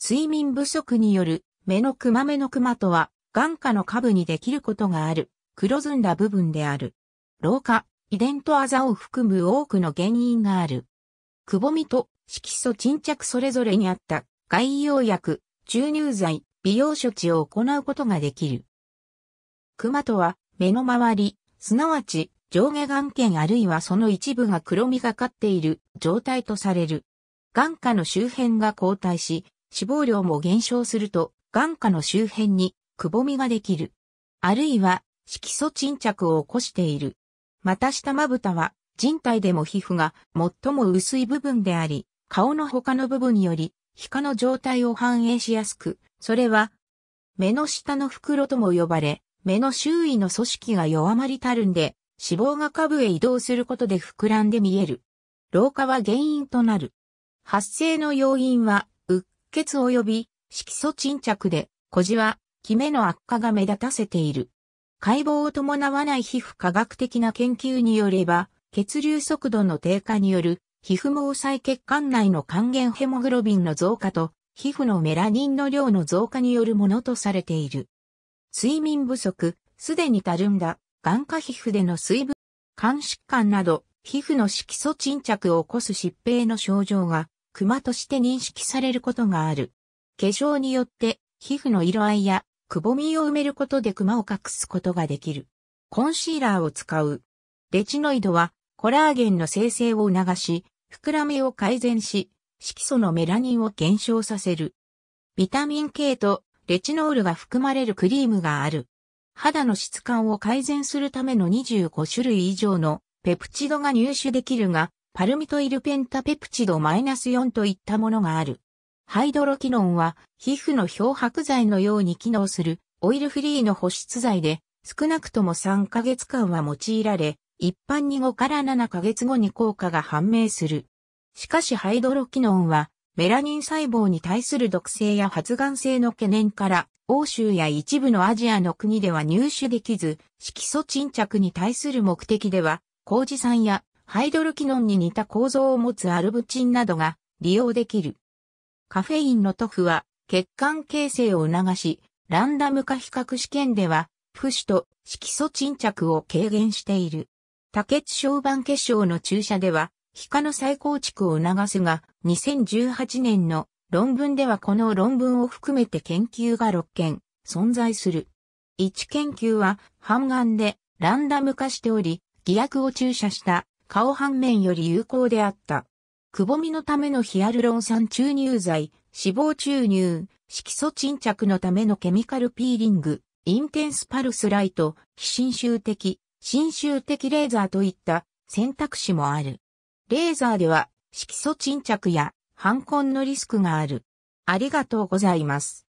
睡眠不足による目のクマ目のクマとは、眼下の下部にできることがある、黒ずんだ部分である。老化、遺伝とあざを含む多くの原因がある。くぼみと色素沈着それぞれにあった外用薬、注入剤、美容処置を行うことができる。クマとは、目の周り、すなわち上下眼圏あるいはその一部が黒みがかっている状態とされる。眼下の周辺が後退し、死亡量も減少すると、眼下の周辺にくぼみができる。あるいは、色素沈着を起こしている。また下まぶたは、人体でも皮膚が最も薄い部分であり、顔の他の部分より、皮下の状態を反映しやすく、それは、目の下の袋とも呼ばれ、目の周囲の組織が弱まりたるんで、脂肪が下部へ移動することで膨らんで見える。老化は原因となる。発生の要因は血及び色素沈着で、小じは、キメの悪化が目立たせている。解剖を伴わない皮膚科学的な研究によれば、血流速度の低下による、皮膚毛細血管内の還元ヘモグロビンの増加と、皮膚のメラニンの量の増加によるものとされている。睡眠不足、すでにたるんだ、眼下皮膚での水分、肝疾患など、皮膚の色素沈着を起こす疾病の症状が熊として認識されることがある。化粧によって皮膚の色合いやくぼみを埋めることで熊を隠すことができる。コンシーラーを使う。レチノイドはコラーゲンの生成を促し、膨らみを改善し、色素のメラニンを減少させる。ビタミン K とレチノールが含まれるクリームがある。肌の質感を改善するための25種類以上のペプチドが入手できるが、パルミトイルペンタペプチドマイナス -4 といったものがある。ハイドロキノンは皮膚の漂白剤のように機能するオイルフリーの保湿剤で少なくとも3ヶ月間は用いられ、一般に5から7ヶ月後に効果が判明する。しかしハイドロキノンはメラニン細胞に対する毒性や発がん性の懸念から、欧州や一部のアジアの国では入手できず、色素沈着に対する目的では、工事産やハイドロキノンに似た構造を持つアルブチンなどが利用できる。カフェインの塗布は血管形成を促し、ランダム化比較試験では、不死と色素沈着を軽減している。多血小板結晶の注射では、皮下の再構築を促すが、2018年の論文ではこの論文を含めて研究が6件存在する。1研究は、半眼でランダム化しており、偽薬を注射した顔反面より有効であった。くぼみのためのヒアルロン酸注入剤、脂肪注入、色素沈着のためのケミカルピーリング、インテンスパルスライト、非侵襲的、侵襲的レーザーといった選択肢もある。レーザーでは色素沈着や反根のリスクがある。ありがとうございます。